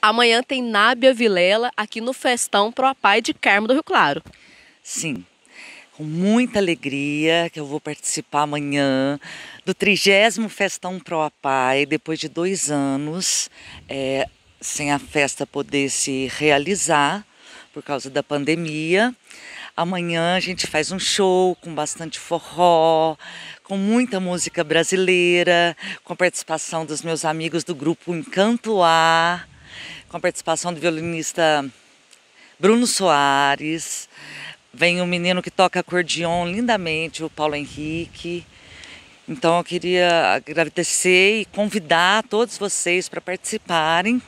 Amanhã tem Nábia Vilela aqui no Festão Pro Pai de Carmo do Rio Claro. Sim, com muita alegria que eu vou participar amanhã do trigésimo Festão Pro Pai, depois de dois anos, é, sem a festa poder se realizar por causa da pandemia. Amanhã a gente faz um show com bastante forró, com muita música brasileira, com a participação dos meus amigos do grupo Encanto A com a participação do violinista Bruno Soares. Vem um menino que toca acordeon lindamente, o Paulo Henrique. Então eu queria agradecer e convidar todos vocês para participarem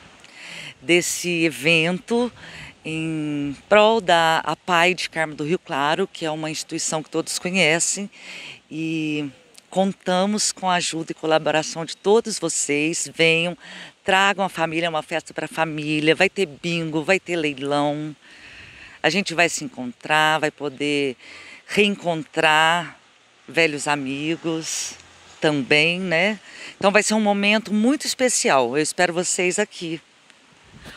desse evento em prol da APAI de Carmo do Rio Claro, que é uma instituição que todos conhecem e Contamos com a ajuda e colaboração de todos vocês. Venham, tragam a família, é uma festa para a família. Vai ter bingo, vai ter leilão. A gente vai se encontrar, vai poder reencontrar velhos amigos também, né? Então vai ser um momento muito especial. Eu espero vocês aqui.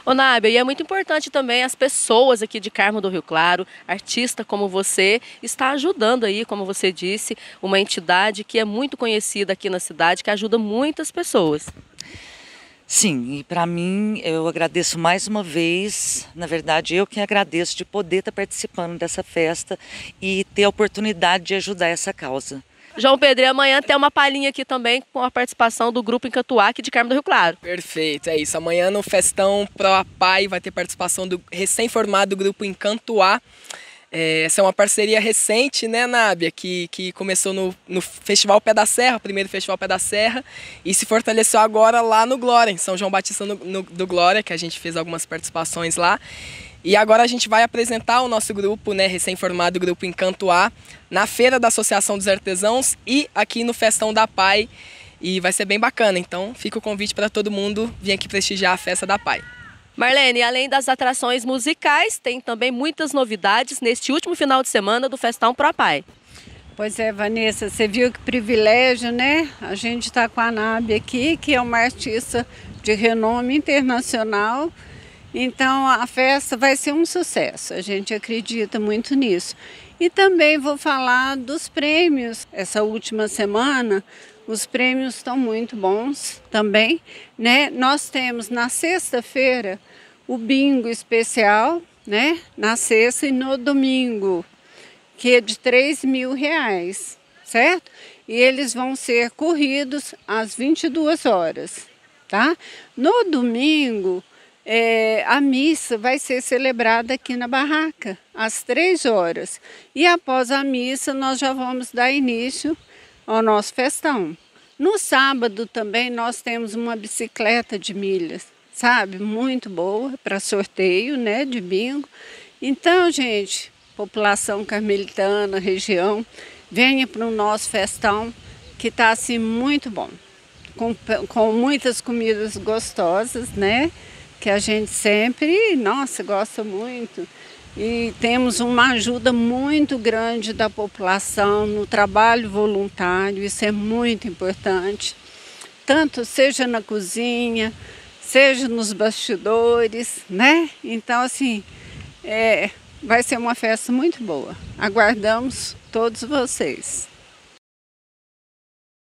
Ô, Nábia, e é muito importante também as pessoas aqui de Carmo do Rio Claro, artista como você, está ajudando aí, como você disse, uma entidade que é muito conhecida aqui na cidade, que ajuda muitas pessoas. Sim, e para mim eu agradeço mais uma vez, na verdade eu que agradeço de poder estar tá participando dessa festa e ter a oportunidade de ajudar essa causa. João Pedro, e amanhã tem uma palhinha aqui também com a participação do grupo Encantuac de Carmo do Rio Claro. Perfeito, é isso. Amanhã no Festão Pro Apai vai ter participação do recém-formado grupo Encantuá. É, essa é uma parceria recente, né, Nábia, que, que começou no, no Festival Pé da Serra, o primeiro Festival Pé da Serra, e se fortaleceu agora lá no Glória, em São João Batista no, no, do Glória, que a gente fez algumas participações lá. E agora a gente vai apresentar o nosso grupo, né, recém-formado Grupo Encanto A, na Feira da Associação dos Artesãos e aqui no Festão da Pai. E vai ser bem bacana, então fica o convite para todo mundo vir aqui prestigiar a Festa da Pai. Marlene, além das atrações musicais, tem também muitas novidades neste último final de semana do Festão Pro Pai. Pois é, Vanessa, você viu que privilégio, né? A gente está com a NAB aqui, que é uma artista de renome internacional, então a festa vai ser um sucesso, a gente acredita muito nisso. E também vou falar dos prêmios. Essa última semana os prêmios estão muito bons também, né? Nós temos na sexta-feira o bingo especial, né? Na sexta e no domingo, que é de 3 mil reais, certo? E eles vão ser corridos às 22 horas, tá? No domingo, é, a missa vai ser celebrada aqui na barraca, às três horas. E após a missa, nós já vamos dar início ao nosso festão. No sábado também nós temos uma bicicleta de milhas, sabe? Muito boa para sorteio, né? De bingo. Então, gente, população carmelitana, região, venha para o nosso festão que está assim muito bom, com, com muitas comidas gostosas, né? que a gente sempre, nossa, gosta muito. E temos uma ajuda muito grande da população no trabalho voluntário, isso é muito importante. Tanto seja na cozinha, seja nos bastidores, né? Então, assim, é, vai ser uma festa muito boa. Aguardamos todos vocês.